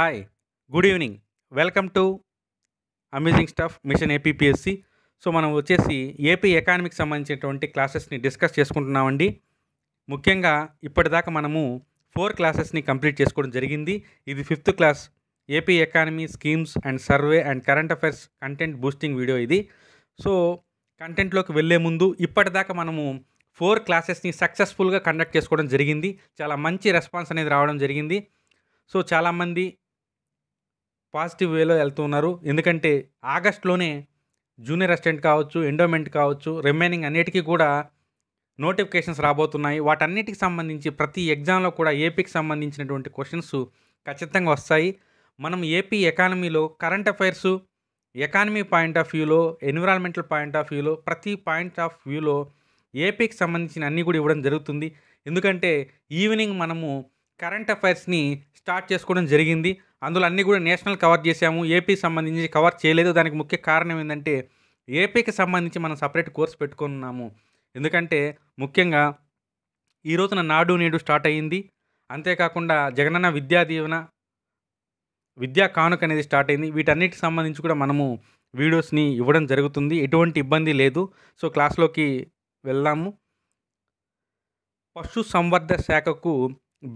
hi good evening welcome to amazing stuff mission APPSC so మనం వచ్చేసి AP ఎకానమీకి సంబంధించినటువంటి క్లాసెస్ని డిస్కస్ చేసుకుంటున్నామండి ముఖ్యంగా ఇప్పటిదాకా మనము ఫోర్ క్లాసెస్ని కంప్లీట్ చేసుకోవడం జరిగింది ఇది fifth class AP economy schemes and survey and current affairs content boosting video ఇది సో కంటెంట్లోకి వెళ్ళే ముందు ఇప్పటిదాకా మనము ఫోర్ క్లాసెస్ని సక్సెస్ఫుల్గా కండక్ట్ చేసుకోవడం జరిగింది చాలా మంచి రెస్పాన్స్ అనేది రావడం జరిగింది సో చాలామంది పాజిటివ్ వేలో వెళ్తున్నారు ఎందుకంటే ఆగస్ట్లోనే జూనియర్ అసిస్టెంట్ కావచ్చు ఎండోమెంట్ కావచ్చు రిమైనింగ్ అన్నిటికీ కూడా నోటిఫికేషన్స్ రాబోతున్నాయి వాటన్నిటికి సంబంధించి ప్రతి ఎగ్జామ్లో కూడా ఏపీకి సంబంధించినటువంటి క్వశ్చన్స్ ఖచ్చితంగా వస్తాయి మనం ఏపీ ఎకానమీలో current affairs economy point of వ్యూలో ఎన్విరాన్మెంటల్ పాయింట్ ఆఫ్ వ్యూలో ప్రతి పాయింట్ ఆఫ్ వ్యూలో ఏపీకి సంబంధించిన అన్నీ కూడా ఇవ్వడం జరుగుతుంది ఎందుకంటే ఈవినింగ్ మనము కరెంట్ అఫైర్స్ని స్టార్ట్ చేసుకోవడం జరిగింది అందులో అన్నీ కూడా నేషనల్ కవర్ చేశాము ఏపీకి సంబంధించి కవర్ చేయలేదు దానికి ముఖ్య కారణం ఏంటంటే ఏపీకి సంబంధించి మనం సపరేట్ కోర్స్ పెట్టుకున్నాము ఎందుకంటే ముఖ్యంగా ఈ రోజున నాడు నేడు స్టార్ట్ అయ్యింది అంతేకాకుండా జగనన్న విద్యా దీవెన విద్యా కానుక అనేది స్టార్ట్ అయింది వీటన్నిటికి సంబంధించి కూడా మనము వీడియోస్ని ఇవ్వడం జరుగుతుంది ఎటువంటి ఇబ్బంది లేదు సో క్లాస్లోకి వెళ్దాము పశు సంవర్ధ శాఖకు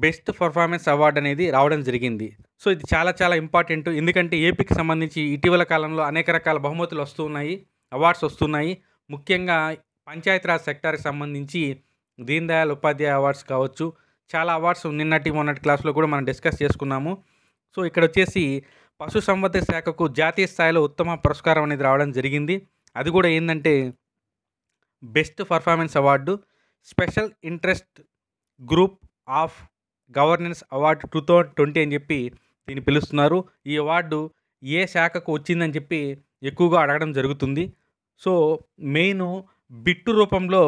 బెస్ట్ పర్ఫార్మెన్స్ అవార్డు అనేది రావడం జరిగింది సో ఇది చాలా చాలా ఇంపార్టెంట్ ఎందుకంటే ఏపీకి సంబంధించి ఇటీవల కాలంలో అనేక రకాల బహుమతులు వస్తున్నాయి అవార్డ్స్ వస్తున్నాయి ముఖ్యంగా పంచాయతీరాజ్ సెక్టార్కి సంబంధించి దీన్ దయాల్ ఉపాధ్యాయ అవార్డ్స్ కావచ్చు చాలా అవార్డ్స్ నిన్నటి మొన్నటి క్లాస్లో కూడా మనం డిస్కస్ చేసుకున్నాము సో ఇక్కడ వచ్చేసి పశు శాఖకు జాతీయ స్థాయిలో ఉత్తమ పురస్కారం అనేది రావడం జరిగింది అది కూడా ఏంటంటే best performance award special interest group of governance award two thousand twenty అని చెప్పి దీన్ని పిలుస్తున్నారు ఈ అవార్డు ఏ శాఖకు వచ్చిందని చెప్పి ఎక్కువగా అడగడం జరుగుతుంది సో మెయిన్ బిట్టు రూపంలో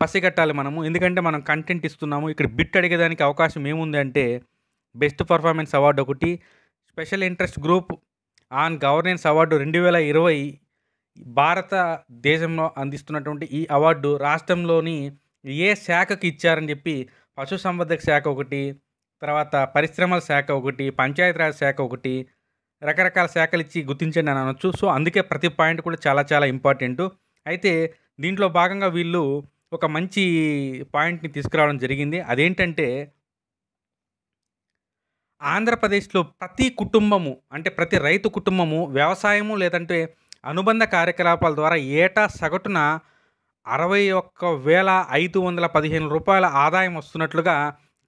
పసిగట్టాలి మనము ఎందుకంటే మనం కంటెంట్ ఇస్తున్నాము ఇక్కడ బిట్ అడిగేదానికి అవకాశం ఏముంది అంటే బెస్ట్ పర్ఫార్మెన్స్ అవార్డు ఒకటి special interest group on governance award రెండు వేల ఇరవై భారతదేశంలో అందిస్తున్నటువంటి ఈ అవార్డు రాష్ట్రంలోని ఏ శాఖకి ఇచ్చారని చెప్పి పశుసంవర్ధక శాఖ ఒకటి తర్వాత పరిశ్రమల శాఖ ఒకటి పంచాయతీరాజ్ శాఖ ఒకటి రకరకాల శాఖలు ఇచ్చి గుర్తించండి అని అనొచ్చు సో అందుకే ప్రతి పాయింట్ కూడా చాలా చాలా ఇంపార్టెంట్ అయితే దీంట్లో భాగంగా వీళ్ళు ఒక మంచి పాయింట్ని తీసుకురావడం జరిగింది అదేంటంటే ఆంధ్రప్రదేశ్లో ప్రతి కుటుంబము అంటే ప్రతి రైతు కుటుంబము వ్యవసాయము లేదంటే అనుబంధ కార్యకలాపాల ద్వారా ఏటా సగటున అరవై ఒక్క వేల ఐదు వందల పదిహేను రూపాయల ఆదాయం వస్తున్నట్లుగా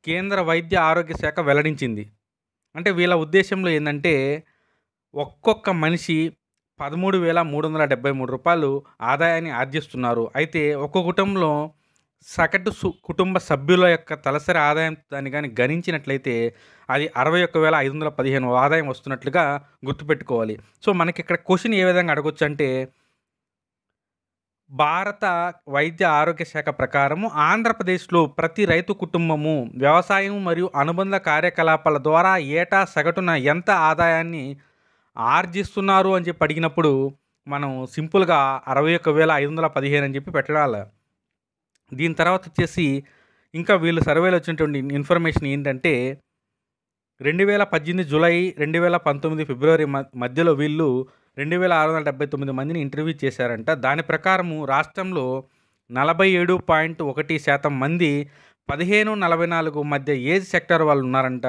కేంద్ర వైద్య ఆరోగ్య శాఖ వెల్లడించింది అంటే వీళ్ళ ఉద్దేశంలో ఏంటంటే ఒక్కొక్క మనిషి పదమూడు వేల మూడు వందల డెబ్బై మూడు రూపాయలు ఆదాయాన్ని ఆర్జిస్తున్నారు అయితే ఒక్క కుటుంబంలో సగటు కుటుంబ సభ్యుల యొక్క తలసరి ఆదాయం దాన్ని కానీ గణించినట్లయితే అది అరవై ఒక్క వేల ఐదు వందల పదిహేను ఆదాయం వస్తున్నట్లుగా గుర్తుపెట్టుకోవాలి సో మనకి ఇక్కడ క్వశ్చన్ ఏ విధంగా అడగొచ్చు అంటే భారత వైద్య ఆరోగ్య శాఖ ప్రకారము ఆంధ్రప్రదేశ్లో ప్రతి రైతు కుటుంబము వ్యవసాయం మరియు అనుబంధ కార్యకలాపాల ద్వారా ఏటా సగటున ఎంత ఆదాయాన్ని ఆర్జిస్తున్నారు అని చెప్పి అడిగినప్పుడు మనం సింపుల్గా అరవై ఒక్క వేల ఐదు వందల పదిహేను అని చెప్పి పెట్టడాల దీని తర్వాత వచ్చేసి ఇంకా వీళ్ళు సర్వేలో వచ్చినటువంటి ఇన్ఫర్మేషన్ ఏంటంటే రెండు వేల పద్దెనిమిది జూలై రెండు వేల పంతొమ్మిది ఫిబ్రవరి మధ్యలో వీళ్ళు రెండు వేల ఆరు వందల డెబ్బై తొమ్మిది మందిని ఇంటర్వ్యూ చేశారంట దాని ప్రకారము రాష్ట్రంలో నలభై ఏడు పాయింట్ ఒకటి శాతం మంది పదిహేను నలభై నాలుగు మధ్య ఏజ్ సెక్టర్ వాళ్ళు ఉన్నారంట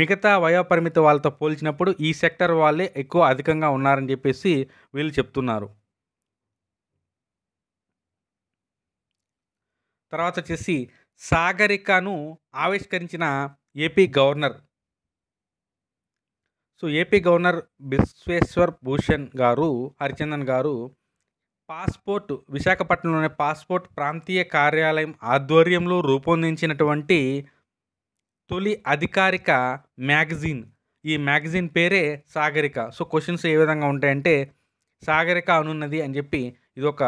మిగతా వయోపరిమితి వాళ్ళతో పోల్చినప్పుడు ఈ సెక్టర్ వాళ్ళే ఎక్కువ అధికంగా ఉన్నారని చెప్పేసి వీళ్ళు చెప్తున్నారు తర్వాత వచ్చేసి సాగరికను ఆవిష్కరించిన AP governor so AP governor Bishweshwar Bhushan గారు హరిచందన్ గారు పాస్పోర్ట్ విశాఖపట్నంలోని పాస్పోర్ట్ ప్రాంతీయ కార్యాలయం ఆధ్వర్యంలో రూపొందించినటువంటి తొలి అధికారిక మ్యాగజీన్ ఈ మ్యాగజీన్ పేరే సాగరిక సో క్వశ్చన్స్ ఏ విధంగా ఉంటాయంటే సాగరిక అనున్నది అని చెప్పి ఇది ఒక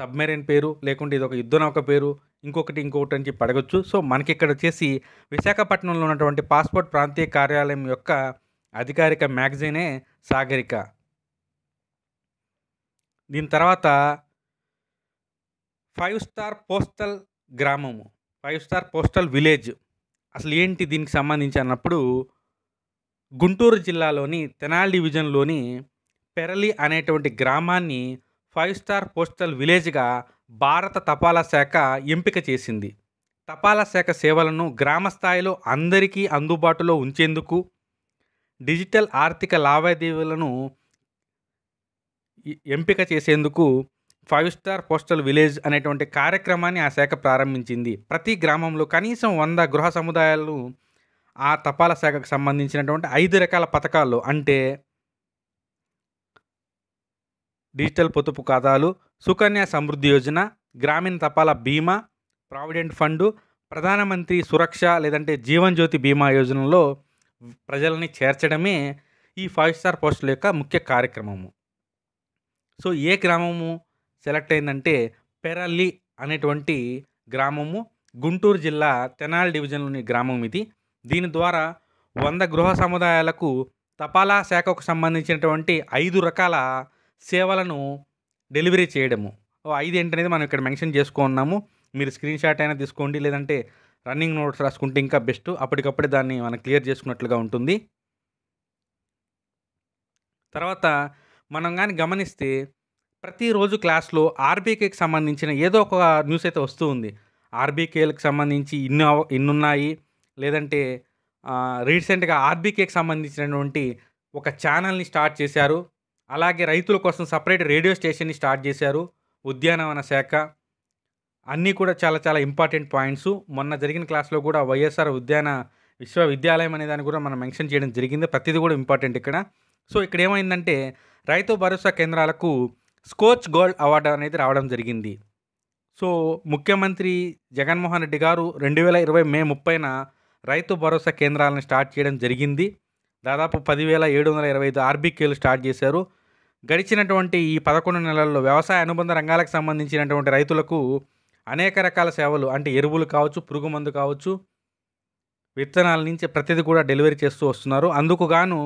సబ్మెరైన్ పేరు లేకుంటే ఇది ఒక యుద్ధనౌక పేరు ఇంకొకటి ఇంకొకటి అని చెప్పి అడగచ్చు సో మనకి ఇక్కడ వచ్చేసి విశాఖపట్నంలో ఉన్నటువంటి పాస్పోర్ట్ ప్రాంతీయ కార్యాలయం యొక్క అధికారిక మ్యాగజైనే సాగరిక దీని తర్వాత ఫైవ్ స్టార్ పోస్టల్ గ్రామము ఫైవ్ స్టార్ పోస్టల్ విలేజ్ అసలు ఏంటి దీనికి సంబంధించి అన్నప్పుడు గుంటూరు జిల్లాలోని తెనాలి డివిజన్లోని పెరలి అనేటువంటి గ్రామాన్ని ఫైవ్ స్టార్ పోస్టల్ విలేజ్గా భారత తపాలా శాఖ ఎంపిక చేసింది తపాలా శాఖ సేవలను గ్రామ స్థాయిలో అందరికీ అందుబాటులో ఉంచేందుకు డిజిటల్ ఆర్థిక లావాదేవీలను ఎంపిక చేసేందుకు ఫైవ్ స్టార్ పోస్టల్ విలేజ్ అనేటువంటి కార్యక్రమాన్ని ఆ శాఖ ప్రారంభించింది ప్రతి గ్రామంలో కనీసం వంద గృహ సముదాయాలు ఆ తపాల శాఖకు సంబంధించినటువంటి ఐదు రకాల పథకాలు అంటే డిజిటల్ పొదుపు ఖాతాలు సుకన్య సమృద్ధి యోజన గ్రామీణ తపాలా బీమా ప్రావిడెంట్ ఫండ్ ప్రధానమంత్రి సురక్ష లేదంటే జీవన్ జ్యోతి బీమా యోజనలో ప్రజలని చేర్చడమే ఈ ఫైవ్ స్టార్ పోస్టుల యొక్క ముఖ్య కార్యక్రమము సో ఏ గ్రామము సెలెక్ట్ అయిందంటే పెరల్లి అనేటువంటి గ్రామము గుంటూరు జిల్లా తెనాలి డివిజన్లోని గ్రామం ఇది దీని ద్వారా వంద గృహ సముదాయాలకు తపాలా శాఖకు సంబంధించినటువంటి ఐదు రకాల సేవలను డెలివరీ చేయడము ఐదు ఏంటనేది మనం ఇక్కడ మెన్షన్ చేసుకున్నాము మీరు స్క్రీన్ షాట్ అయినా తీసుకోండి లేదంటే రన్నింగ్ నోట్స్ రాసుకుంటే ఇంకా బెస్ట్ అప్పటికప్పుడే దాన్ని మనం క్లియర్ చేసుకున్నట్లుగా ఉంటుంది తర్వాత మనం కానీ గమనిస్తే ప్రతిరోజు క్లాస్లో ఆర్బీకేకి సంబంధించిన ఏదో ఒక న్యూస్ అయితే వస్తూ ఉంది ఆర్బీకేలకు సంబంధించి ఇన్ని ఇన్నున్నాయి లేదంటే రీసెంట్గా ఆర్బీకేకి సంబంధించినటువంటి ఒక ఛానల్ని స్టార్ట్ చేశారు అలాగే రైతుల కోసం సపరేట్ రేడియో స్టేషన్ని స్టార్ట్ చేశారు ఉద్యానవన శాఖ అన్నీ కూడా చాలా చాలా ఇంపార్టెంట్ పాయింట్స్ మొన్న జరిగిన క్లాస్లో కూడా వైఎస్ఆర్ ఉద్యాన విశ్వవిద్యాలయం అనే దాన్ని కూడా మనం మెన్షన్ చేయడం జరిగింది ప్రతిదీ కూడా ఇంపార్టెంట్ ఇక్కడ సో ఇక్కడ ఏమైందంటే రైతు భరోసా కేంద్రాలకు స్కోచ్ గోల్డ్ అవార్డు అనేది రావడం జరిగింది సో ముఖ్యమంత్రి జగన్మోహన్ రెడ్డి గారు రెండు వేల ఇరవై మే ముప్పైన రైతు భరోసా కేంద్రాలను స్టార్ట్ చేయడం జరిగింది దాదాపు పదివేల ఏడు వందల ఇరవై ఐదు ఆర్బీకేలు స్టార్ట్ చేశారు గడిచినటువంటి ఈ పదకొండు నెలల్లో వ్యవసాయ అనుబంధ రంగాలకు సంబంధించినటువంటి రైతులకు అనేక రకాల సేవలు అంటే ఎరువులు కావచ్చు పురుగు మందు కావచ్చు విత్తనాల నుంచి ప్రతిదీ కూడా డెలివరీ చేస్తూ వస్తున్నారు అందుకు గాను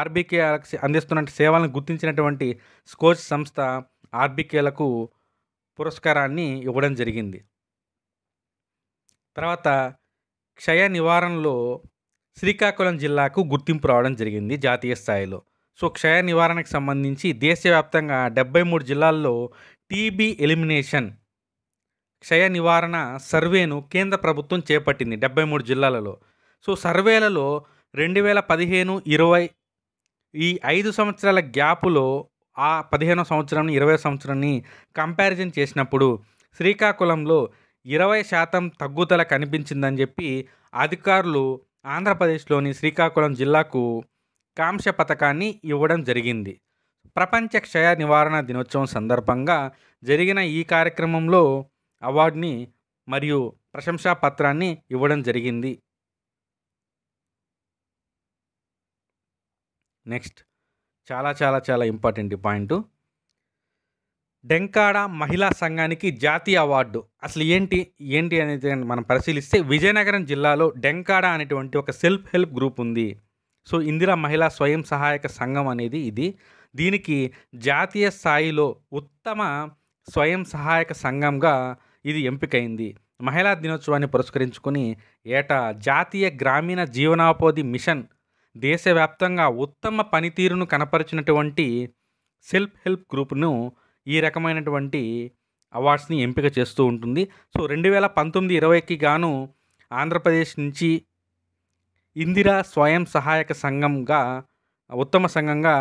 ఆర్బీకేలకు అందిస్తున్న సేవలను గుర్తించినటువంటి స్కోచ్ సంస్థ ఆర్బీకేలకు పురస్కారాన్ని ఇవ్వడం జరిగింది తర్వాత క్షయ నివారణలో శ్రీకాకుళం జిల్లాకు గుర్తింపు రావడం జరిగింది జాతీయ స్థాయిలో సో క్షయ నివారణకు సంబంధించి దేశవ్యాప్తంగా డెబ్బై మూడు జిల్లాల్లో టీబీ ఎలిమినేషన్ క్షయ నివారణ సర్వేను కేంద్ర ప్రభుత్వం చేపట్టింది డెబ్బై మూడు జిల్లాలలో సో సర్వేలలో రెండు వేల పదిహేను ఇరవై ఈ ఐదు సంవత్సరాల గ్యాపులో ఆ పదిహేనో సంవత్సరం ఇరవై సంవత్సరాన్ని కంపారిజన్ చేసినప్పుడు శ్రీకాకుళంలో ఇరవై శాతం తగ్గుదల కనిపించిందని చెప్పి అధికారులు ఆంధ్రప్రదేశ్లోని శ్రీకాకుళం జిల్లాకు కాంక్ష పథకాన్ని ఇవ్వడం జరిగింది ప్రపంచ క్షయ నివారణ దినోత్సవం సందర్భంగా జరిగిన ఈ కార్యక్రమంలో అవార్డుని మరియు ప్రశంసా పత్రాన్ని ఇవ్వడం జరిగింది నెక్స్ట్ చాలా చాలా చాలా ఇంపార్టెంట్ పాయింట్ డెంకాడ మహిళా సంఘానికి జాతీయ అవార్డు అసలు ఏంటి ఏంటి అనేది మనం పరిశీలిస్తే విజయనగరం జిల్లాలో డెంకాడ అనేటువంటి ఒక సెల్ఫ్ హెల్ప్ గ్రూప్ ఉంది సో ఇందిరా మహిళా స్వయం సహాయక సంఘం అనేది ఇది దీనికి జాతీయ స్థాయిలో ఉత్తమ స్వయం సహాయక సంఘంగా ఇది ఎంపికైంది మహిళా దినోత్సవాన్ని పురస్కరించుకుని ఏటా జాతీయ గ్రామీణ జీవనోపాధి మిషన్ దేశవ్యాప్తంగా ఉత్తమ పనితీరును కనపరిచినటువంటి సెల్ఫ్ హెల్ప్ గ్రూప్ను ఈ రకమైనటువంటి అవార్డ్స్ని ఎంపిక చేస్తూ ఉంటుంది సో రెండు వేల పంతొమ్మిది ఇరవైకి గాను ఆంధ్రప్రదేశ్ నుంచి ఇందిరా స్వయం సహాయక సంఘంగా ఉత్తమ సంఘంగా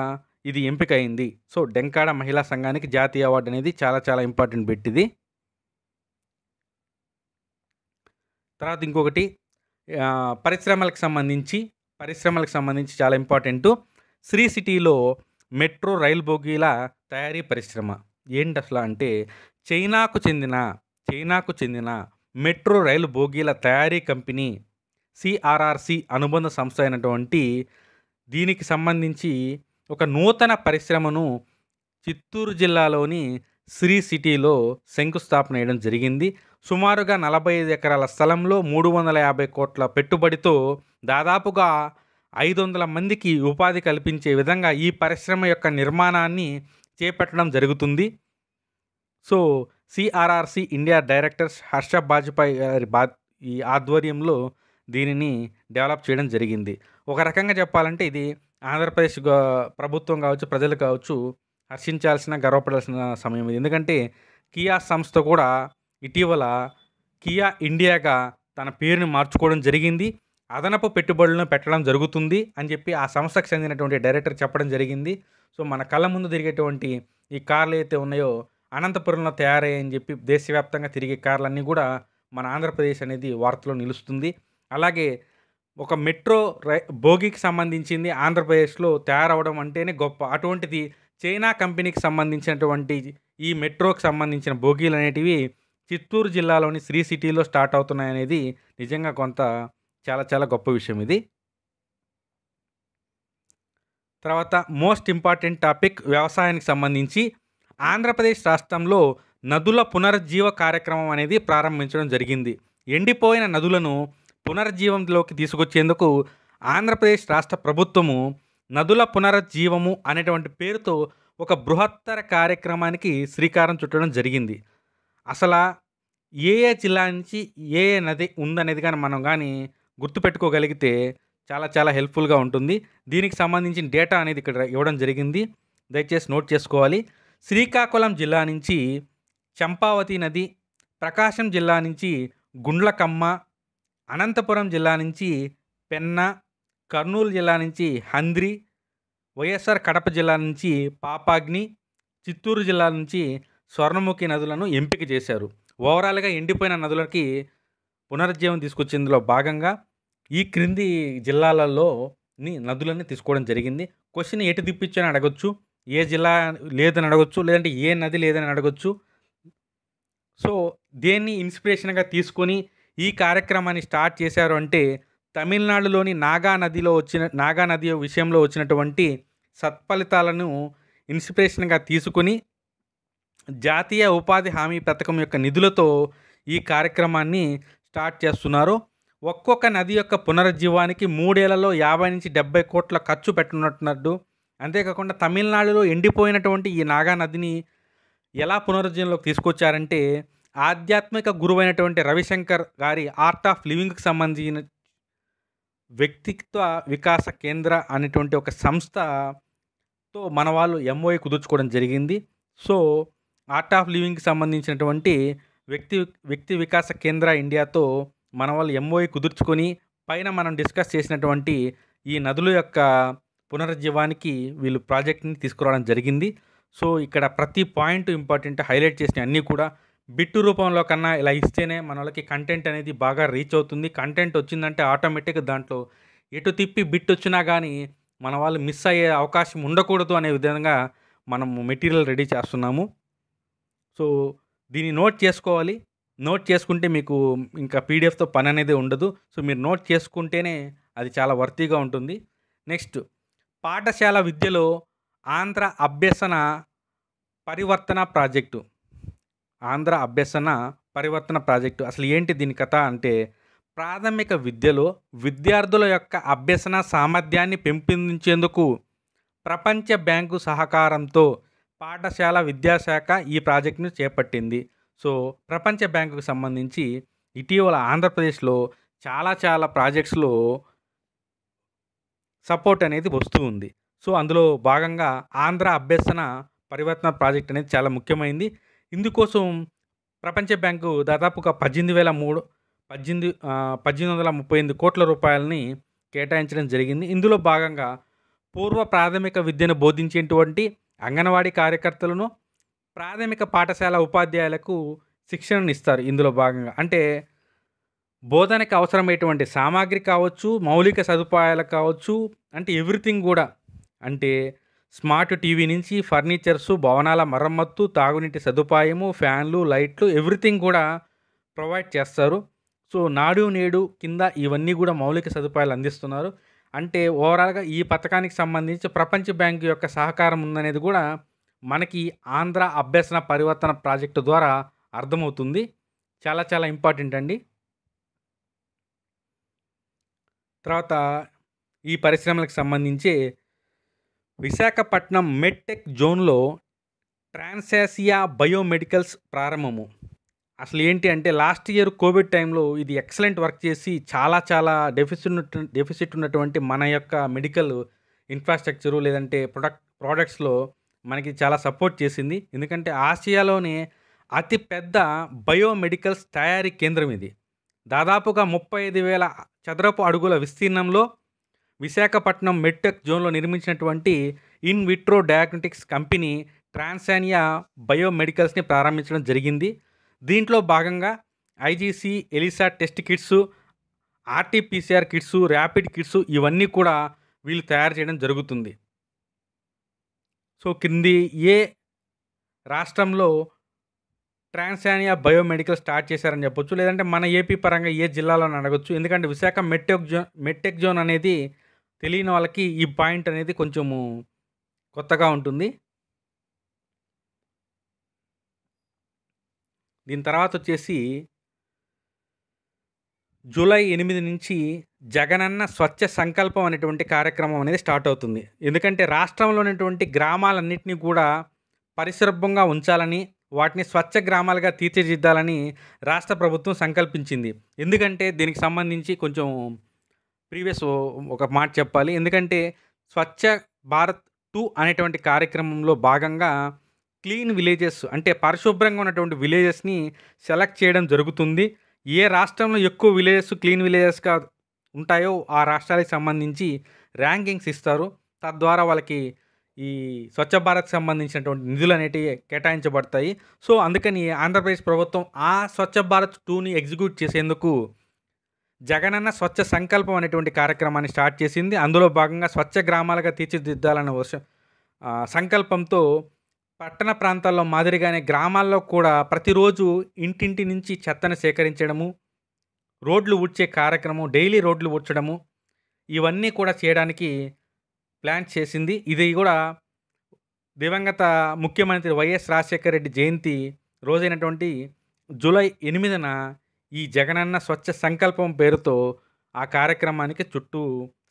ఇది ఎంపిక అయింది సో డెంకాడ మహిళా సంఘానికి జాతీయ అవార్డు అనేది చాలా చాలా ఇంపార్టెంట్ పెట్టింది తర్వాత ఇంకొకటి పరిశ్రమలకు సంబంధించి పరిశ్రమలకు సంబంధించి చాలా ఇంపార్టెంట్ శ్రీ సిటీలో మెట్రో రైలు బోగీల తయారీ పరిశ్రమ ఏంటి అసలు అంటే చైనాకు చెందిన చైనాకు చెందిన మెట్రో రైలు బోగీల తయారీ కంపెనీ సిఆర్ఆర్సి అనుబంధ సంస్థ అయినటువంటి దీనికి సంబంధించి ఒక నూతన పరిశ్రమను చిత్తూరు జిల్లాలోని శ్రీ సిటీలో శంకుస్థాపన చేయడం జరిగింది సుమారుగా నలభై ఐదు ఎకరాల స్థలంలో మూడు వందల యాభై కోట్ల పెట్టుబడితో దాదాపుగా ఐదు వందల మందికి ఉపాధి కల్పించే విధంగా ఈ పరిశ్రమ యొక్క నిర్మాణాన్ని చేపట్టడం జరుగుతుంది so CRRC India directors Harsha Bajpai గారి బా ఈ ఆధ్వర్యంలో దీనిని డెవలప్ చేయడం జరిగింది ఒక రకంగా చెప్పాలంటే ఇది ఆంధ్రప్రదేశ్ ప్రభుత్వం కావచ్చు ప్రజలు కావచ్చు హర్షించాల్సిన గర్వపడాల్సిన సమయం ఇది ఎందుకంటే కియా సంస్థ కూడా ఇటీవల కియా ఇండియాగా తన పేరును మార్చుకోవడం జరిగింది అదనపు పెట్టుబడులను పెట్టడం జరుగుతుంది అని చెప్పి ఆ సంస్థకు చెందినటువంటి డైరెక్టర్ చెప్పడం జరిగింది సో మన కళ్ళ ముందు తిరిగేటువంటి ఈ కార్లు అయితే ఉన్నాయో అనంతపురంలో తయారయ్యాయని చెప్పి దేశవ్యాప్తంగా తిరిగే కార్లన్నీ కూడా మన ఆంధ్రప్రదేశ్ అనేది వార్తలో నిలుస్తుంది అలాగే ఒక మెట్రో రై భోగికి సంబంధించింది ఆంధ్రప్రదేశ్లో తయారవడం అంటేనే గొప్ప అటువంటిది చైనా కంపెనీకి సంబంధించినటువంటి ఈ మెట్రోకి సంబంధించిన బోగీలు అనేటివి చిత్తూరు జిల్లాలోని శ్రీ సిటీలో స్టార్ట్ అవుతున్నాయనేది నిజంగా కొంత చాలా చాలా గొప్ప విషయం ఇది తర్వాత మోస్ట్ ఇంపార్టెంట్ టాపిక్ వ్యవసాయానికి సంబంధించి ఆంధ్రప్రదేశ్ రాష్ట్రంలో నదుల పునరుజ్జీవ కార్యక్రమం అనేది ప్రారంభించడం జరిగింది ఎండిపోయిన నదులను పునరుజ్జీవంలోకి తీసుకొచ్చేందుకు ఆంధ్రప్రదేశ్ రాష్ట్ర ప్రభుత్వము నదుల పునరుజ్జీవము అనేటువంటి పేరుతో ఒక బృహత్తర కార్యక్రమానికి శ్రీకారం చుట్టడం జరిగింది అసలు ఏ ఏ జిల్లా నుంచి ఏ ఏ నది ఉందనేది కానీ మనం కానీ గుర్తుపెట్టుకోగలిగితే చాలా చాలా హెల్ప్ఫుల్గా ఉంటుంది దీనికి సంబంధించిన డేటా అనేది ఇక్కడ ఇవ్వడం జరిగింది దయచేసి నోట్ చేసుకోవాలి శ్రీకాకుళం జిల్లా నుంచి చంపావతి నది ప్రకాశం జిల్లా నుంచి గుండ్లకమ్మ అనంతపురం జిల్లా నుంచి పెన్న కర్నూలు జిల్లా నుంచి హంద్రి వైఎస్ఆర్ కడప జిల్లా నుంచి పాపాగ్ని చిత్తూరు జిల్లా నుంచి స్వర్ణముఖి నదులను ఎంపిక చేశారు ఓవరాల్గా ఎండిపోయిన నదులకి పునరుజ్జీవం తీసుకొచ్చేందులో భాగంగా ఈ క్రింది జిల్లాలలో నదులని తీసుకోవడం జరిగింది క్వశ్చన్ ఎటు అని అడగొచ్చు ఏ జిల్లా లేదని అడగొచ్చు లేదంటే ఏ నది లేదని అడగొచ్చు సో దేన్ని ఇన్స్పిరేషన్గా తీసుకొని ఈ కార్యక్రమాన్ని స్టార్ట్ చేశారు అంటే తమిళనాడులోని నాగా నదిలో వచ్చిన నాగా నది విషయంలో వచ్చినటువంటి సత్ఫలితాలను ఇన్స్పిరేషన్గా తీసుకుని జాతీయ ఉపాధి హామీ పథకం యొక్క నిధులతో ఈ కార్యక్రమాన్ని స్టార్ట్ చేస్తున్నారు ఒక్కొక్క నది యొక్క పునరుజ్జీవానికి మూడేళ్లలో యాభై నుంచి డెబ్బై కోట్ల ఖర్చు పెట్టనున్నట్టు అంతేకాకుండా తమిళనాడులో ఎండిపోయినటువంటి ఈ నాగా నదిని ఎలా పునరుజ్జీవనలోకి తీసుకొచ్చారంటే ఆధ్యాత్మిక గురువైనటువంటి రవిశంకర్ గారి ఆర్ట్ ఆఫ్ లివింగ్కి సంబంధించిన వ్యక్తిత్వ వికాస కేంద్ర అనేటువంటి ఒక సంస్థతో మన వాళ్ళు ఎంఓఏ కుదుర్చుకోవడం జరిగింది సో ఆర్ట్ ఆఫ్ లివింగ్కి సంబంధించినటువంటి వ్యక్తి వ్యక్తి వికాస కేంద్ర ఇండియాతో మన వాళ్ళు ఎంఓఏ కుదుర్చుకొని పైన మనం డిస్కస్ చేసినటువంటి ఈ నదుల యొక్క పునరుజ్జీవానికి వీళ్ళు ప్రాజెక్ట్ని తీసుకురావడం జరిగింది సో ఇక్కడ ప్రతి పాయింట్ ఇంపార్టెంట్ హైలైట్ చేసిన అన్నీ కూడా బిట్టు రూపంలో కన్నా ఇలా ఇస్తేనే మన వాళ్ళకి కంటెంట్ అనేది బాగా రీచ్ అవుతుంది కంటెంట్ వచ్చిందంటే ఆటోమేటిక్ దాంట్లో ఎటు తిప్పి బిట్ వచ్చినా కానీ మన వాళ్ళు మిస్ అయ్యే అవకాశం ఉండకూడదు అనే విధంగా మనం మెటీరియల్ రెడీ చేస్తున్నాము సో దీన్ని నోట్ చేసుకోవాలి నోట్ చేసుకుంటే మీకు ఇంకా పీడిఎఫ్తో పని అనేది ఉండదు సో మీరు నోట్ చేసుకుంటేనే అది చాలా వర్తీగా ఉంటుంది నెక్స్ట్ పాఠశాల విద్యలో ఆంధ్ర అభ్యసన పరివర్తన ప్రాజెక్టు ఆంధ్ర అభ్యసన పరివర్తన ప్రాజెక్టు అసలు ఏంటి దీని కథ అంటే ప్రాథమిక విద్యలో విద్యార్థుల యొక్క అభ్యసన సామర్థ్యాన్ని పెంపొందించేందుకు ప్రపంచ బ్యాంకు సహకారంతో పాఠశాల విద్యాశాఖ ఈ ప్రాజెక్టును చేపట్టింది సో ప్రపంచ బ్యాంకుకు సంబంధించి ఇటీవల ఆంధ్రప్రదేశ్లో చాలా చాలా ప్రాజెక్ట్స్లో సపోర్ట్ అనేది వస్తూ ఉంది సో అందులో భాగంగా ఆంధ్ర అభ్యసన పరివర్తన ప్రాజెక్ట్ అనేది చాలా ముఖ్యమైంది ఇందుకోసం ప్రపంచ బ్యాంకు దాదాపుగా పద్దెనిమిది వేల మూడు పద్దెనిమిది పద్దెనిమిది వందల ముప్పై ఎనిమిది కోట్ల రూపాయలని కేటాయించడం జరిగింది ఇందులో భాగంగా పూర్వ ప్రాథమిక విద్యను బోధించేటువంటి అంగన్వాడీ కార్యకర్తలను ప్రాథమిక పాఠశాల ఉపాధ్యాయులకు శిక్షణనిస్తారు ఇందులో భాగంగా అంటే బోధనకు అవసరమైనటువంటి సామాగ్రి కావచ్చు మౌలిక సదుపాయాలు కావచ్చు అంటే ఎవ్రీథింగ్ కూడా అంటే స్మార్ట్ టీవీ నుంచి ఫర్నిచర్సు భవనాల మరమ్మత్తు తాగునీటి సదుపాయము ఫ్యాన్లు లైట్లు ఎవ్రీథింగ్ కూడా ప్రొవైడ్ చేస్తారు సో నాడు నేడు కింద ఇవన్నీ కూడా మౌలిక సదుపాయాలు అందిస్తున్నారు అంటే ఓవరాల్గా ఈ పథకానికి సంబంధించి ప్రపంచ బ్యాంకు యొక్క సహకారం ఉందనేది కూడా మనకి ఆంధ్ర అభ్యసన పరివర్తన ప్రాజెక్టు ద్వారా అర్థమవుతుంది చాలా చాలా ఇంపార్టెంట్ అండి తర్వాత ఈ పరిశ్రమలకు సంబంధించి విశాఖపట్నం మెడ్టెక్ జోన్లో ట్రాన్సాసియా బయోమెడికల్స్ ప్రారంభము అసలు ఏంటి అంటే లాస్ట్ ఇయర్ కోవిడ్ టైంలో ఇది ఎక్సలెంట్ వర్క్ చేసి చాలా చాలా డెఫిసిట్ డెఫిసిట్ ఉన్నటువంటి మన యొక్క మెడికల్ ఇన్ఫ్రాస్ట్రక్చరు లేదంటే ప్రొడక్ట్ ప్రోడక్ట్స్లో మనకి చాలా సపోర్ట్ చేసింది ఎందుకంటే ఆసియాలోనే అతి పెద్ద బయోమెడికల్స్ తయారీ కేంద్రం ఇది దాదాపుగా ముప్పై ఐదు వేల చదరపు అడుగుల విస్తీర్ణంలో విశాఖపట్నం మెడ్టెక్ జోన్లో నిర్మించినటువంటి in vitro diagnostics company Transasia బయోమెడికల్స్ని ప్రారంభించడం జరిగింది దీంట్లో భాగంగా IgG ELISA test kits RTPCR kits rapid kits ఇవన్నీ కూడా వీళ్ళు తయారు చేయడం జరుగుతుంది సో కింది ఏ రాష్ట్రంలో ట్రాన్సానియా బయోమెడికల్ స్టార్ట్ చేశారని చెప్పొచ్చు లేదంటే మన ఏపీ పరంగా ఏ జిల్లాలో అడగొచ్చు ఎందుకంటే Visakha medtech zone medtech zone అనేది తెలియని వాళ్ళకి ఈ పాయింట్ అనేది కొంచెము కొత్తగా ఉంటుంది దీని తర్వాత వచ్చేసి జూలై ఎనిమిది నుంచి జగనన్న స్వచ్ఛ సంకల్పం అనేటువంటి కార్యక్రమం అనేది స్టార్ట్ అవుతుంది ఎందుకంటే రాష్ట్రంలో ఉన్నటువంటి గ్రామాలన్నింటినీ కూడా పరిశుభ్రంగా ఉంచాలని వాటిని స్వచ్ఛ గ్రామాలుగా తీర్చిదిద్దాలని రాష్ట్ర ప్రభుత్వం సంకల్పించింది ఎందుకంటే దీనికి సంబంధించి కొంచెం ప్రీవియస్ ఒక మాట చెప్పాలి ఎందుకంటే స్వచ్ఛ భారత్ టూ అనేటువంటి కార్యక్రమంలో భాగంగా క్లీన్ విలేజెస్ అంటే పరిశుభ్రంగా ఉన్నటువంటి విలేజెస్ని సెలెక్ట్ చేయడం జరుగుతుంది ఏ రాష్ట్రంలో ఎక్కువ విలేజెస్ క్లీన్ విలేజెస్గా ఉంటాయో ఆ రాష్ట్రాలకు సంబంధించి ర్యాంకింగ్స్ ఇస్తారు తద్వారా వాళ్ళకి ఈ స్వచ్ఛ భారత్ సంబంధించినటువంటి నిధులు అనేటివి కేటాయించబడతాయి సో అందుకని ఆంధ్రప్రదేశ్ ప్రభుత్వం ఆ స్వచ్ఛ భారత్ టూని ఎగ్జిక్యూట్ చేసేందుకు జగనన్న స్వచ్ఛ సంకల్పం అనేటువంటి కార్యక్రమాన్ని స్టార్ట్ చేసింది అందులో భాగంగా స్వచ్ఛ గ్రామాలుగా తీర్చిదిద్దాలన్న సంకల్పంతో పట్టణ ప్రాంతాల్లో మాదిరిగానే గ్రామాల్లో కూడా ప్రతిరోజు ఇంటింటి నుంచి చెత్తను సేకరించడము రోడ్లు ఊడ్చే కార్యక్రమం డైలీ రోడ్లు ఊడ్చడము ఇవన్నీ కూడా చేయడానికి ప్లాన్ చేసింది ఇది కూడా దివంగత ముఖ్యమంత్రి వైఎస్ రాజశేఖర రెడ్డి జయంతి రోజైనటువంటి జూలై ఎనిమిదిన ఈ జగనన్న స్వచ్ఛ సంకల్పం పేరుతో ఆ కార్యక్రమానికి చుట్టూ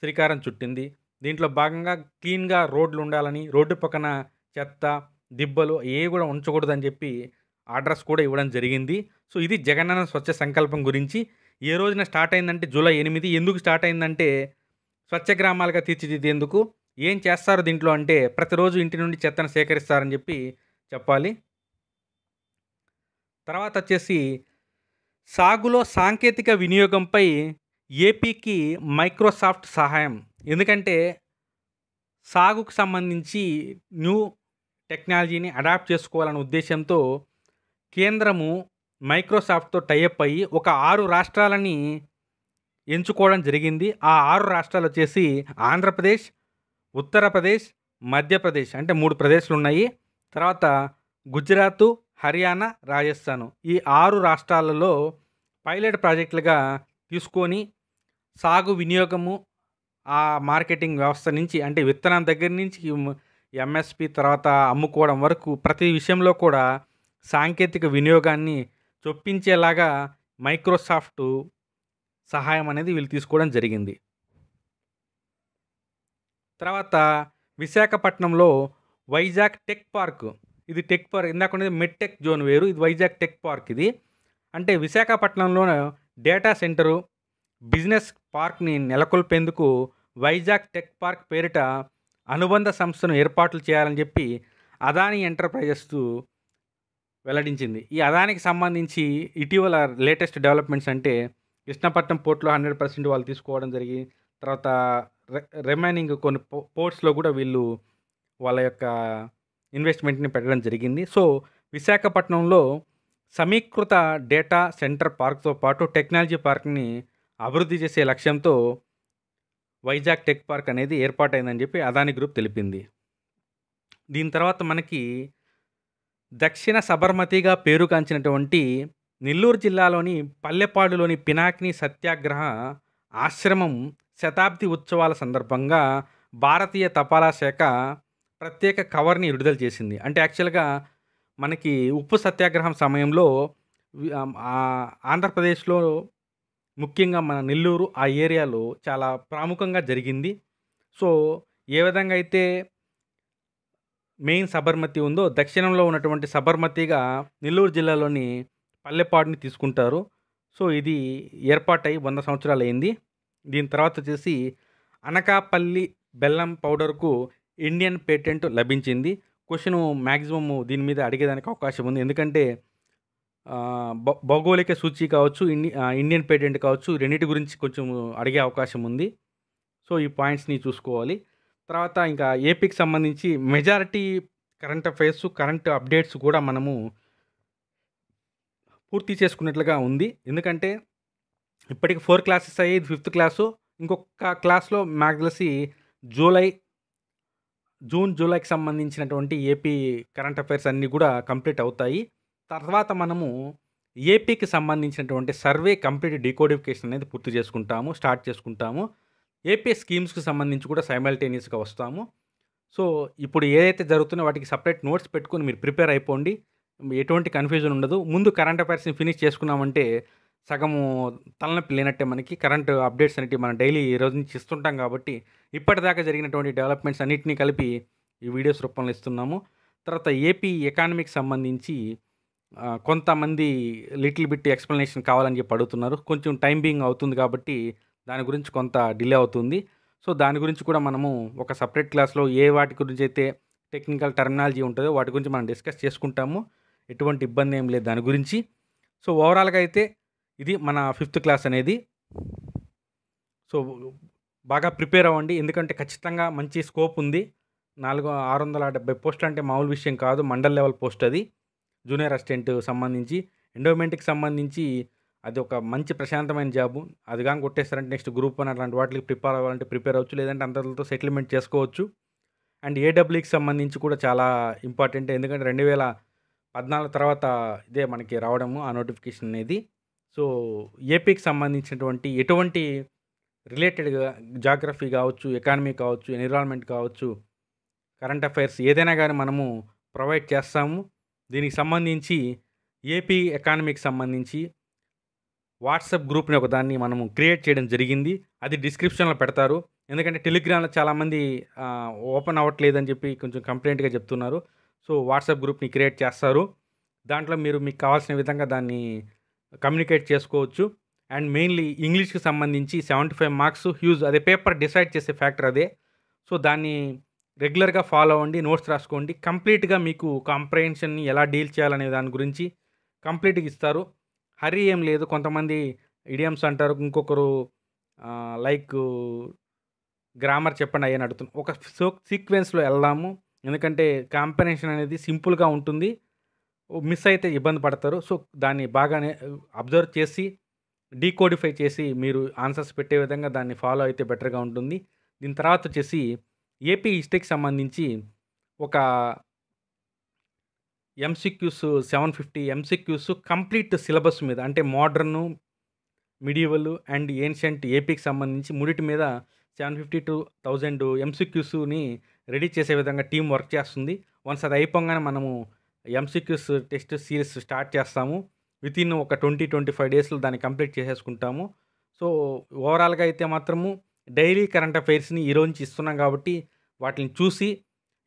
శ్రీకారం చుట్టింది దీంట్లో భాగంగా క్లీన్గా రోడ్లు ఉండాలని రోడ్డు పక్కన చెత్త దిబ్బలు ఏ కూడా ఉంచకూడదని చెప్పి అడ్రస్ కూడా ఇవ్వడం జరిగింది సో ఇది జగనన్న స్వచ్ఛ సంకల్పం గురించి ఏ రోజున స్టార్ట్ అయిందంటే జూలై ఎనిమిది ఎందుకు స్టార్ట్ అయిందంటే స్వచ్ఛ గ్రామాలుగా తీర్చిదిద్దేందుకు ఏం చేస్తారు దీంట్లో అంటే ప్రతిరోజు ఇంటి నుండి చెత్తను సేకరిస్తారని చెప్పి చెప్పాలి తర్వాత వచ్చేసి సాగులో సాంకేతిక వినియోగంపై ఏపీకి మైక్రోసాఫ్ట్ సహాయం ఎందుకంటే సాగుకు సంబంధించి న్యూ టెక్నాలజీని అడాప్ట్ చేసుకోవాలనే ఉద్దేశంతో కేంద్రము మైక్రోసాఫ్ట్తో టైఅప్ అయ్యి ఒక ఆరు రాష్ట్రాలని ఎంచుకోవడం జరిగింది ఆ ఆరు రాష్ట్రాలు వచ్చేసి ఆంధ్రప్రదేశ్ ఉత్తరప్రదేశ్ మధ్యప్రదేశ్ అంటే మూడు ప్రదేశాలు ఉన్నాయి తర్వాత గుజరాత్ హర్యానా రాజస్థాన్ ఈ ఆరు రాష్ట్రాలలో పైలట్ ప్రాజెక్టులుగా తీసుకొని సాగు వినియోగము ఆ మార్కెటింగ్ వ్యవస్థ నుంచి అంటే విత్తనం దగ్గర నుంచి ఎంఎస్పి తర్వాత అమ్ముకోవడం వరకు ప్రతి విషయంలో కూడా సాంకేతిక వినియోగాన్ని చొప్పించేలాగా మైక్రోసాఫ్ట్ సహాయం అనేది వీళ్ళు తీసుకోవడం జరిగింది తర్వాత విశాఖపట్నంలో వైజాగ్ టెక్ పార్క్ ఇది టెక్ పార్క్ ఇందాక మిడ్ టెక్ జోన్ వేరు ఇది వైజాగ్ టెక్ పార్క్ ఇది అంటే విశాఖపట్నంలో డేటా సెంటరు బిజినెస్ పార్క్ని నెలకొల్పేందుకు వైజాగ్ టెక్ పార్క్ పేరిట అనుబంధ సంస్థను ఏర్పాట్లు చేయాలని చెప్పి అదానీ ఎంటర్ప్రైజెస్తు వెల్లడించింది ఈ అదానికి సంబంధించి ఇటీవల లేటెస్ట్ డెవలప్మెంట్స్ అంటే కృష్ణపట్నం పోర్ట్లో హండ్రెడ్ పర్సెంట్ వాళ్ళు తీసుకోవడం జరిగి తర్వాత రిమైనింగ్ కొన్ని పోర్ట్స్లో కూడా వీళ్ళు వాళ్ళ యొక్క ఇన్వెస్ట్మెంట్ని పెట్టడం జరిగింది సో విశాఖపట్నంలో సమీకృత డేటా సెంటర్ పార్క్తో పాటు టెక్నాలజీ పార్క్ని అభివృద్ధి చేసే లక్ష్యంతో వైజాగ్ టెక్ పార్క్ అనేది ఏర్పాటైందని చెప్పి అదాని గ్రూప్ తెలిపింది దీని తర్వాత మనకి దక్షిణ సబర్మతిగా పేరుగాంచినటువంటి నెల్లూరు జిల్లాలోని పల్లెపాడులోని పినాకిని సత్యాగ్రహ ఆశ్రమం శతాబ్ది ఉత్సవాల సందర్భంగా భారతీయ తపాలా శాఖ ప్రత్యేక కవర్ని విడుదల చేసింది అంటే యాక్చువల్గా మనకి ఉప్పు సత్యాగ్రహం సమయంలో ఆంధ్రప్రదేశ్లో ముఖ్యంగా మన నెల్లూరు ఆ ఏరియాలో చాలా ప్రాముఖంగా జరిగింది సో ఏ విధంగా అయితే మెయిన్ సబర్మతి ఉందో దక్షిణంలో ఉన్నటువంటి సబర్మతిగా నెల్లూరు జిల్లాలోని పల్లెపాడుని తీసుకుంటారు సో ఇది ఏర్పాటై వంద సంవత్సరాలు అయింది దీని తర్వాత వచ్చేసి అనకాపల్లి బెల్లం పౌడర్కు ఇండియన్ పేటెంట్ లభించింది క్వశ్చన్ మ్యాక్సిమము దీని మీద అడిగేదానికి అవకాశం ఉంది ఎందుకంటే భౌగోళిక సూచి కావచ్చు ఇండి ఇండియన్ పేటెంట్ కావచ్చు రెండింటి గురించి కొంచెం అడిగే అవకాశం ఉంది సో ఈ పాయింట్స్ని చూసుకోవాలి తర్వాత ఇంకా ఏపీకి సంబంధించి majority current affairs current updates కూడా మనము పూర్తి చేసుకున్నట్లుగా ఉంది ఎందుకంటే ఇప్పటికి ఫోర్ క్లాసెస్ అయ్యి ఫిఫ్త్ క్లాసు ఇంకొక క్లాస్లో నాకు తెలిసి జూలై జూన్ జూలైకి సంబంధించినటువంటి ఏపీ కరెంట్ అఫైర్స్ అన్నీ కూడా కంప్లీట్ అవుతాయి తర్వాత మనము ఏపీకి సంబంధించినటువంటి సర్వే కంప్లీట్ డీకోడిఫికేషన్ అనేది పూర్తి చేసుకుంటాము స్టార్ట్ చేసుకుంటాము ఏపీ స్కీమ్స్కి సంబంధించి కూడా సైమల్టేనియస్గా వస్తాము సో ఇప్పుడు ఏదైతే జరుగుతున్నా వాటికి సపరేట్ నోట్స్ పెట్టుకుని మీరు ప్రిపేర్ అయిపోండి ఎటువంటి కన్ఫ్యూజన్ ఉండదు ముందు కరెంట్ అఫైర్స్ని ఫినిష్ చేసుకున్నామంటే సగము తలనొప్పి లేనట్టే మనకి కరెంట్ అప్డేట్స్ అనేవి మనం డైలీ ఈ రోజు నుంచి ఇస్తుంటాం కాబట్టి ఇప్పటిదాకా జరిగినటువంటి డెవలప్మెంట్స్ అన్నింటినీ కలిపి ఈ వీడియోస్ రూపంలో ఇస్తున్నాము తర్వాత ఏపీ ఎకానమీకి సంబంధించి కొంతమంది లిటిల్ బిట్ ఎక్స్ప్లెనేషన్ కావాలని చెప్పి అడుగుతున్నారు కొంచెం టైం బీయింగ్ అవుతుంది కాబట్టి దాని గురించి కొంత డిలే అవుతుంది సో దాని గురించి కూడా మనము ఒక సపరేట్ క్లాస్లో ఏ వాటి గురించి అయితే టెక్నికల్ టర్మినాలజీ ఉంటుందో వాటి గురించి మనం డిస్కస్ చేసుకుంటాము ఎటువంటి ఇబ్బంది ఏం లేదు దాని గురించి సో ఓవరాల్గా అయితే ఇది మన ఫిఫ్త్ క్లాస్ అనేది సో బాగా ప్రిపేర్ అవ్వండి ఎందుకంటే ఖచ్చితంగా మంచి స్కోప్ ఉంది నాలుగు ఆరు వందల డెబ్బై పోస్టులు అంటే మామూలు విషయం కాదు మండల్ లెవెల్ పోస్ట్ అది జూనియర్ అసిస్టెంట్ సంబంధించి ఎండోమెంట్కి సంబంధించి అది ఒక మంచి ప్రశాంతమైన జాబు అది కానీ కొట్టేస్తారంటే నెక్స్ట్ గ్రూప్ అని అట్లాంటి వాటికి ప్రిపేర్ అవ్వాలంటే ప్రిపేర్ అవ్వచ్చు లేదంటే అందరితో సెటిల్మెంట్ చేసుకోవచ్చు అండ్ ఏడబ్ల్యూకి సంబంధించి కూడా చాలా ఇంపార్టెంట్ ఎందుకంటే రెండు వేల పద్నాలుగు తర్వాత ఇదే మనకి రావడము ఆ నోటిఫికేషన్ అనేది సో ఏపీకి సంబంధించినటువంటి ఎటువంటి రిలేటెడ్గా జాగ్రఫీ కావచ్చు ఎకానమీ కావచ్చు ఎన్విరాన్మెంట్ కావచ్చు కరెంట్ అఫైర్స్ ఏదైనా కానీ మనము ప్రొవైడ్ చేస్తాము దీనికి సంబంధించి ఏపీ ఎకానమీకి సంబంధించి వాట్సాప్ గ్రూప్ని ఒక దాన్ని మనం క్రియేట్ చేయడం జరిగింది అది డిస్క్రిప్షన్లో పెడతారు ఎందుకంటే టెలిగ్రామ్లో చాలామంది ఓపెన్ అవ్వట్లేదని చెప్పి కొంచెం కంప్లైంట్గా చెప్తున్నారు సో వాట్సాప్ గ్రూప్ని క్రియేట్ చేస్తారు దాంట్లో మీరు మీకు కావాల్సిన విధంగా దాన్ని కమ్యూనికేట్ చేసుకోవచ్చు అండ్ మెయిన్లీ ఇంగ్లీష్కి సంబంధించి సెవెంటీ ఫైవ్ మార్క్స్ హ్యూజ్ అదే పేపర్ డిసైడ్ చేసే ఫ్యాక్టర్ అదే సో దాన్ని రెగ్యులర్గా ఫాలో అవ్వండి నోట్స్ రాసుకోండి కంప్లీట్గా మీకు కాంప్రహెన్షన్ని ఎలా డీల్ చేయాలనే దాని గురించి కంప్లీట్గా ఇస్తారు హరి ఏం లేదు కొంతమంది ఇడియమ్స్ అంటారు ఇంకొకరు లైక్ గ్రామర్ చెప్పండి అయ్యని అడుగుతున్నాం ఒక సో సీక్వెన్స్లో వెళ్దాము ఎందుకంటే కాంపినేషన్ అనేది సింపుల్గా ఉంటుంది మిస్ అయితే ఇబ్బంది పడతారు సో దాన్ని బాగానే అబ్జర్వ్ చేసి డీకోడిఫై చేసి మీరు ఆన్సర్స్ పెట్టే విధంగా దాన్ని ఫాలో అయితే బెటర్గా ఉంటుంది దీని తర్వాత వచ్చేసి ఏపీ హిస్టరీకి సంబంధించి ఒక MCQs seven fifty MCQs complete syllabus మీద అంటే మోడర్ను మిడివల్ అండ్ ఏన్షియంట్ ఏపీకి సంబంధించి ముడిటి మీద సెవెన్ ఫిఫ్టీ టూ థౌజండ్ ఎంసిక్యూస్ని రెడీ చేసే విధంగా టీం వర్క్ చేస్తుంది వన్స్ అది అయిపోగానే మనము ఎంసిక్యూస్ టెస్ట్ సిరీస్ స్టార్ట్ చేస్తాము విత్ ఇన్ ఒక ట్వంటీ ట్వంటీ ఫైవ్ డేస్లో దాన్ని కంప్లీట్ చేసేసుకుంటాము సో ఓవరాల్గా అయితే మాత్రము డైలీ కరెంట్ అఫైర్స్ని ఈరోజు ఇస్తున్నాం కాబట్టి వాటిని చూసి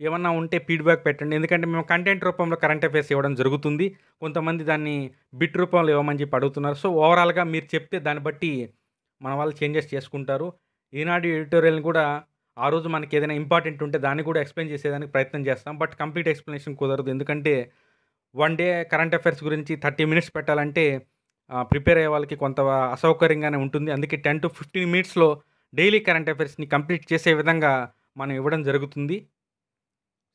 ఏమన్నా ఉంటే ఫీడ్బ్యాక్ పెట్టండి ఎందుకంటే మేము కంటెంట్ రూపంలో కరెంట్ అఫైర్స్ ఇవ్వడం జరుగుతుంది కొంతమంది దాన్ని బిట్ రూపంలో ఇవ్వమని చెప్పి అడుగుతున్నారు సో ఓవరాల్గా మీరు చెప్తే దాన్ని బట్టి మన వాళ్ళు చేంజెస్ చేసుకుంటారు ఈనాడు ఎడిటోరియల్ని కూడా ఆ రోజు మనకి ఏదైనా ఇంపార్టెంట్ ఉంటే దాన్ని కూడా ఎక్స్ప్లెయిన్ చేసేదానికి ప్రయత్నం చేస్తాం బట్ కంప్లీట్ ఎక్స్ప్లెనేషన్ కుదరదు ఎందుకంటే వన్ డే కరెంట్ అఫైర్స్ గురించి థర్టీ మినిట్స్ పెట్టాలంటే ప్రిపేర్ అయ్యే వాళ్ళకి కొంత అసౌకర్యంగానే ఉంటుంది అందుకే టెన్ టు ఫిఫ్టీన్ మినిట్స్లో డైలీ కరెంట్ అఫైర్స్ని కంప్లీట్ చేసే విధంగా మనం ఇవ్వడం జరుగుతుంది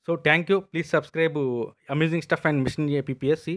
so thank you please subscribe amazing stuff and mission APSC